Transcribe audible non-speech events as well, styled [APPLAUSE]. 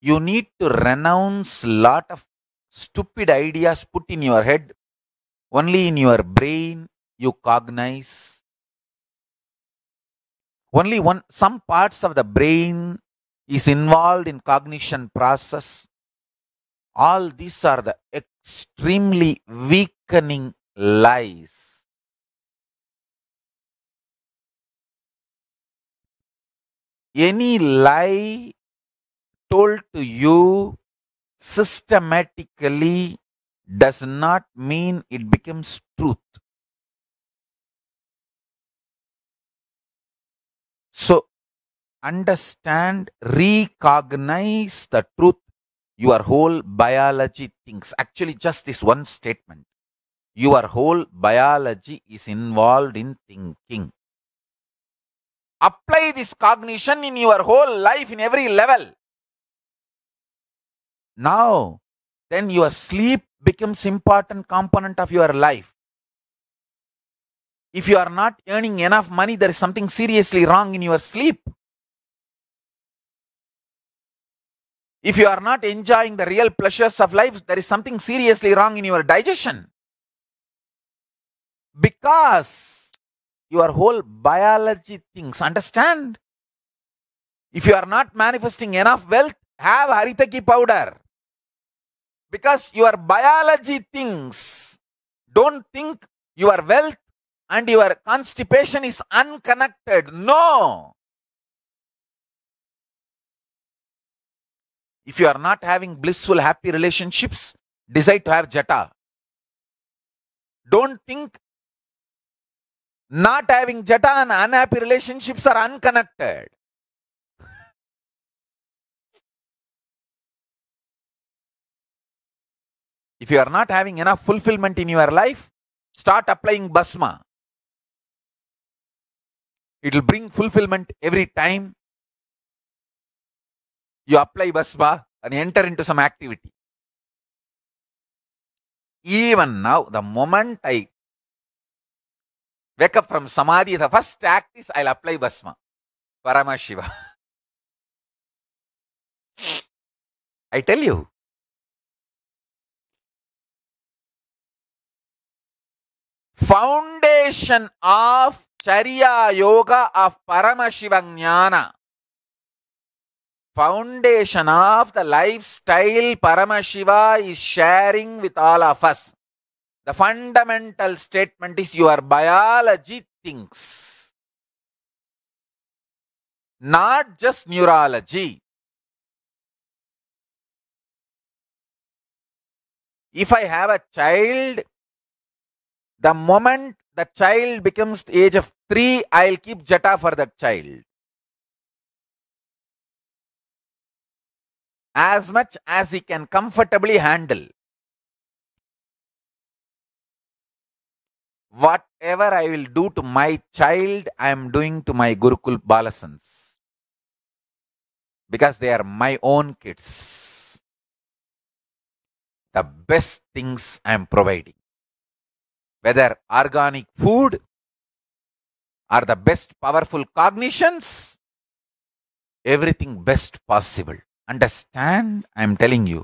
you need to renounce lot of stupid ideas put in your head only in your brain you cognize only one some parts of the brain is involved in cognition process all these are the extremely weakening lies any lie told to you systematically does not mean it becomes truth. So, understand, recognize the truth your whole biology thinks. Actually, just this one statement. Your whole biology is involved in thinking. Apply this cognition in your whole life in every level now then your sleep becomes important component of your life if you are not earning enough money there is something seriously wrong in your sleep if you are not enjoying the real pleasures of life there is something seriously wrong in your digestion because your whole biology thinks understand if you are not manifesting enough wealth have haritaki powder because your biology thinks don't think your wealth and your constipation is unconnected no if you are not having blissful happy relationships decide to have jata don't think not having jata and unhappy relationships are unconnected If you are not having enough fulfillment in your life, start applying basma. It will bring fulfillment every time you apply basma and enter into some activity. Even now, the moment I wake up from samadhi, the first act is I'll apply basma. Paramashiva. [LAUGHS] I tell you, foundation of Charya Yoga of Paramashiva Jnana. Foundation of the lifestyle Paramashiva is sharing with all of us. The fundamental statement is your biology thinks, not just neurology. If I have a child the moment the child becomes the age of 3, I'll keep jata for that child. As much as he can comfortably handle. Whatever I will do to my child, I am doing to my Gurukul Balasans. Because they are my own kids. The best things I am providing whether organic food are the best powerful cognitions, everything best possible. Understand, I am telling you,